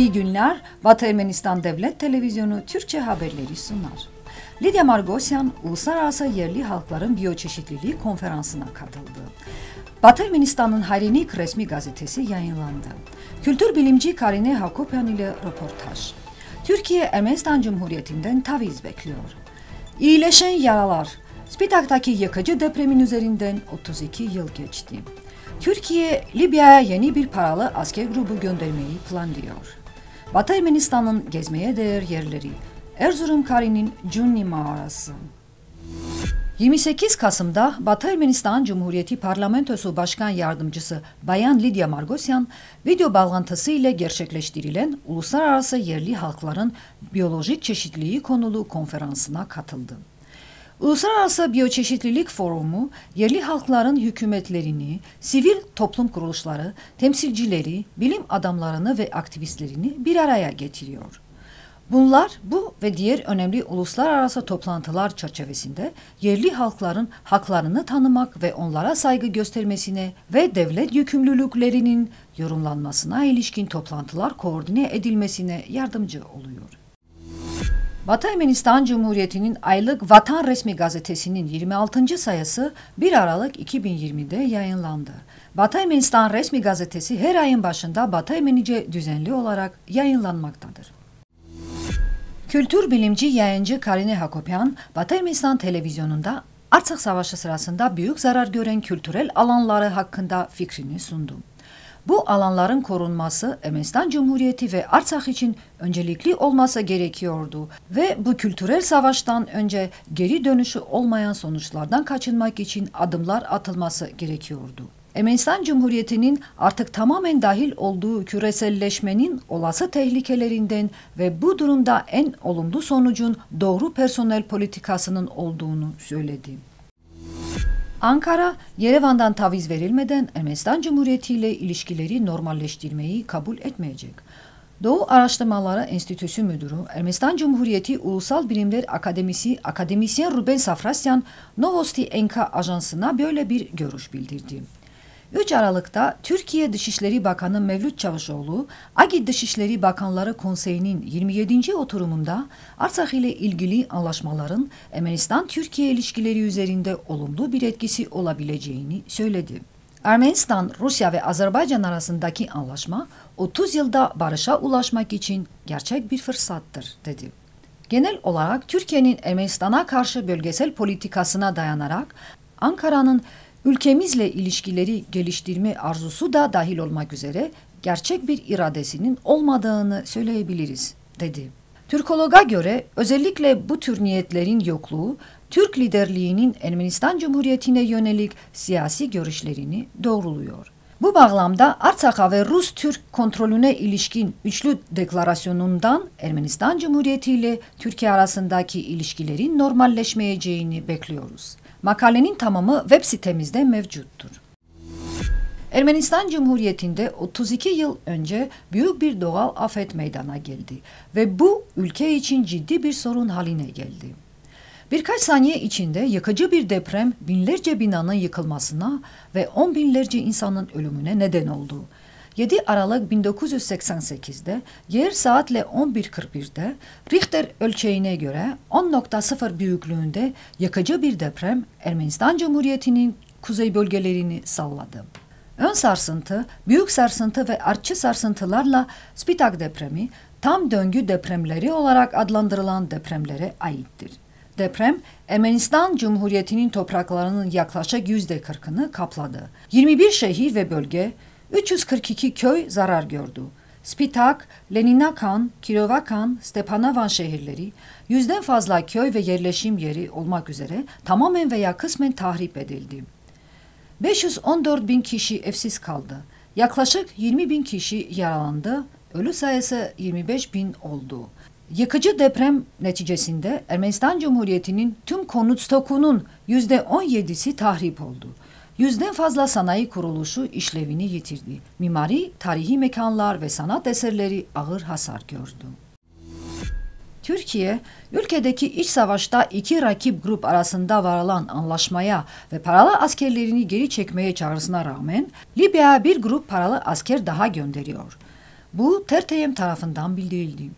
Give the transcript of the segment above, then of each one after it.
İyi günler. Batı Ermenistan Devlet Televizyonu Türkçe haberleri sunar. Lidya Margosyan, Uluslararası Yerli Halkların Biyoçeşitliliği Konferansı'na katıldı. Batı Ermenistan'ın Hayrinik resmi gazetesi yayınlandı. Kültür bilimci Karine Hakopyan ile röportaj. Türkiye Ermenistan Cumhuriyeti'nden taviz bekliyor. İyileşen yaralar. Spitak'taki yakıcı depremin üzerinden 32 yıl geçti. Türkiye, Libya'ya yeni bir paralı asker grubu göndermeyi planlıyor. Batı Ermenistan'ın gezmeye değer yerleri Erzurum Kari'nin Cunni Mağarası. 28 Kasım'da Batı Ermenistan Cumhuriyeti Parlamentosu Başkan Yardımcısı Bayan Lidya Margosyan, video bağlantısı ile gerçekleştirilen Uluslararası Yerli Halkların Biyolojik Çeşitliliği konulu konferansına katıldı. Uluslararası Biyoçeşitlilik Forumu, yerli halkların hükümetlerini, sivil toplum kuruluşları, temsilcileri, bilim adamlarını ve aktivistlerini bir araya getiriyor. Bunlar bu ve diğer önemli uluslararası toplantılar çerçevesinde yerli halkların haklarını tanımak ve onlara saygı göstermesine ve devlet yükümlülüklerinin yorumlanmasına ilişkin toplantılar koordine edilmesine yardımcı oluyor. Batı Ermenistan Cumhuriyeti'nin aylık Vatan Resmi Gazetesi'nin 26. sayısı 1 Aralık 2020'de yayınlandı. Batı Ermenistan Resmi Gazetesi her ayın başında Batı Ermenice düzenli olarak yayınlanmaktadır. Kültür bilimci yayıncı Karine Hakopyan, Batı Ermenistan Televizyonu'nda Artsakh Savaşı sırasında büyük zarar gören kültürel alanları hakkında fikrini sundu. Bu alanların korunması Ermenistan Cumhuriyeti ve Artsakh için öncelikli olması gerekiyordu ve bu kültürel savaştan önce geri dönüşü olmayan sonuçlardan kaçınmak için adımlar atılması gerekiyordu. Ermenistan Cumhuriyeti'nin artık tamamen dahil olduğu küreselleşmenin olası tehlikelerinden ve bu durumda en olumlu sonucun doğru personel politikasının olduğunu söyledi. Ankara, Yerevan'dan taviz verilmeden Ermenistan Cumhuriyeti ile ilişkileri normalleştirmeyi kabul etmeyecek. Doğu Araştırmaları Enstitüsü Müdürü, Ermenistan Cumhuriyeti Ulusal Bilimler Akademisi Akademisyen Ruben Safrasyan, Novosti Enka Ajansı'na böyle bir görüş bildirdi. 3 Aralık'ta Türkiye Dışişleri Bakanı Mevlüt Çavuşoğlu, AGİ Dışişleri Bakanları Konseyi'nin 27. oturumunda Arsak ile ilgili anlaşmaların Ermenistan-Türkiye ilişkileri üzerinde olumlu bir etkisi olabileceğini söyledi. Ermenistan, Rusya ve Azerbaycan arasındaki anlaşma 30 yılda barışa ulaşmak için gerçek bir fırsattır dedi. Genel olarak Türkiye'nin Ermenistan'a karşı bölgesel politikasına dayanarak Ankara'nın Ülkemizle ilişkileri geliştirme arzusu da dahil olmak üzere gerçek bir iradesinin olmadığını söyleyebiliriz, dedi. Türkologa göre özellikle bu tür niyetlerin yokluğu Türk liderliğinin Ermenistan Cumhuriyeti'ne yönelik siyasi görüşlerini doğruluyor. Bu bağlamda Artsak'a ve Rus-Türk kontrolüne ilişkin üçlü deklarasyonundan Ermenistan Cumhuriyeti ile Türkiye arasındaki ilişkilerin normalleşmeyeceğini bekliyoruz. Makalenin tamamı web sitemizde mevcuttur. Ermenistan Cumhuriyeti'nde 32 yıl önce büyük bir doğal afet meydana geldi ve bu ülke için ciddi bir sorun haline geldi. Birkaç saniye içinde yıkıcı bir deprem binlerce binanın yıkılmasına ve on binlerce insanın ölümüne neden oldu. 7 Aralık 1988'de yer saatle 11.41'de Richter ölçeğine göre 10.0 büyüklüğünde yakıcı bir deprem Ermenistan Cumhuriyeti'nin kuzey bölgelerini salladı. Ön sarsıntı, büyük sarsıntı ve artçı sarsıntılarla Spitak depremi tam döngü depremleri olarak adlandırılan depremlere aittir. Deprem, Ermenistan Cumhuriyeti'nin topraklarının yaklaşık yüzde %40'ını kapladı. 21 şehir ve bölge, 342 köy zarar gördü. Spitak, Leninakan, Kirovakan, Stepanavan şehirleri, yüzden fazla köy ve yerleşim yeri olmak üzere tamamen veya kısmen tahrip edildi. 514 bin kişi evsiz kaldı. Yaklaşık 20 bin kişi yaralandı, ölü sayısı 25 bin oldu. Yıkıcı deprem neticesinde Ermenistan Cumhuriyeti'nin tüm konut stokunun %17'si tahrip oldu. Yüzden fazla sanayi kuruluşu işlevini yitirdi. Mimari, tarihi mekanlar ve sanat eserleri ağır hasar gördü. Türkiye, ülkedeki iç savaşta iki rakip grup arasında varılan anlaşmaya ve paralı askerlerini geri çekmeye çağrısına rağmen Libya'ya bir grup paralı asker daha gönderiyor. Bu TRTM tarafından bildirildi.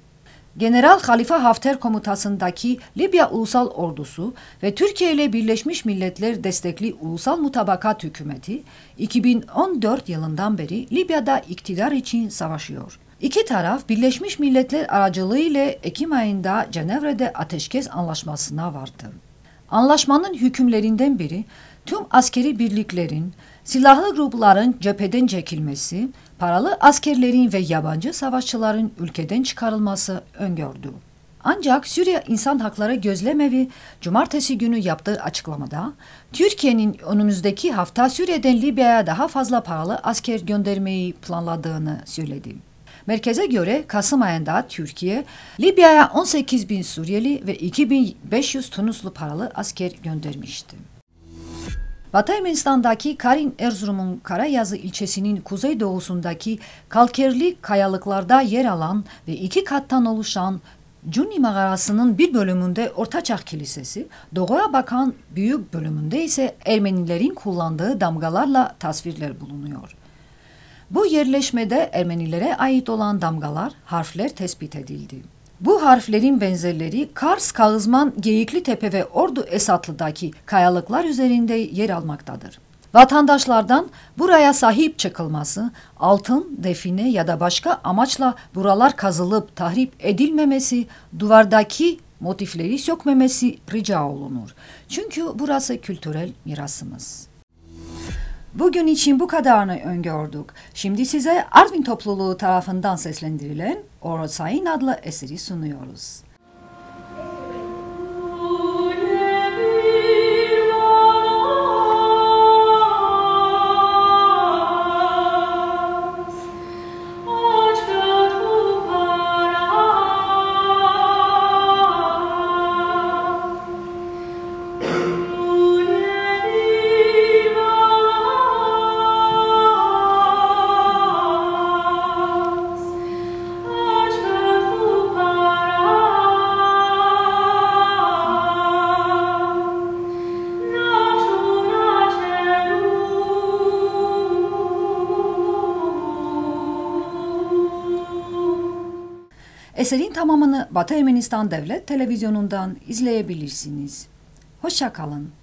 General Halifa Hafter komutasındaki Libya Ulusal Ordusu ve Türkiye ile Birleşmiş Milletler destekli Ulusal Mutabakat Hükümeti 2014 yılından beri Libya'da iktidar için savaşıyor. İki taraf Birleşmiş Milletler aracılığı ile Ekim ayında Cenevre'de ateşkes anlaşmasına vardı. Anlaşmanın hükümlerinden biri tüm askeri birliklerin Silahlı grupların cepheden çekilmesi, paralı askerlerin ve yabancı savaşçıların ülkeden çıkarılması öngördü. Ancak Suriye İnsan Hakları Gözlemevi cumartesi günü yaptığı açıklamada Türkiye'nin önümüzdeki hafta Suriye'den Libya'ya daha fazla paralı asker göndermeyi planladığını söyledi. Merkeze göre Kasım ayında Türkiye, Libya'ya 18 bin Suriyeli ve 2500 Tunuslu paralı asker göndermişti. Batı Ermenistan'daki Karin Erzurum'un Karayazı ilçesinin kuzeydoğusundaki kalkerli kayalıklarda yer alan ve iki kattan oluşan Cuni mağarasının bir bölümünde Ortaçak Kilisesi, doğuya bakan büyük bölümünde ise Ermenilerin kullandığı damgalarla tasvirler bulunuyor. Bu yerleşmede Ermenilere ait olan damgalar, harfler tespit edildi. Bu harflerin benzerleri Kars, Kağızman, Geyikli ve Ordu Esatlı'daki kayalıklar üzerinde yer almaktadır. Vatandaşlardan buraya sahip çıkılması, altın, define ya da başka amaçla buralar kazılıp tahrip edilmemesi, duvardaki motifleri sökmemesi rica olunur. Çünkü burası kültürel mirasımız. Bugün için bu kadarını öngördük. Şimdi size Arvin topluluğu tarafından seslendirilen Orosayın adlı eseri sunuyoruz. Eserin tamamını Batı Ermenistan Devlet Televizyonu'ndan izleyebilirsiniz. Hoşçakalın.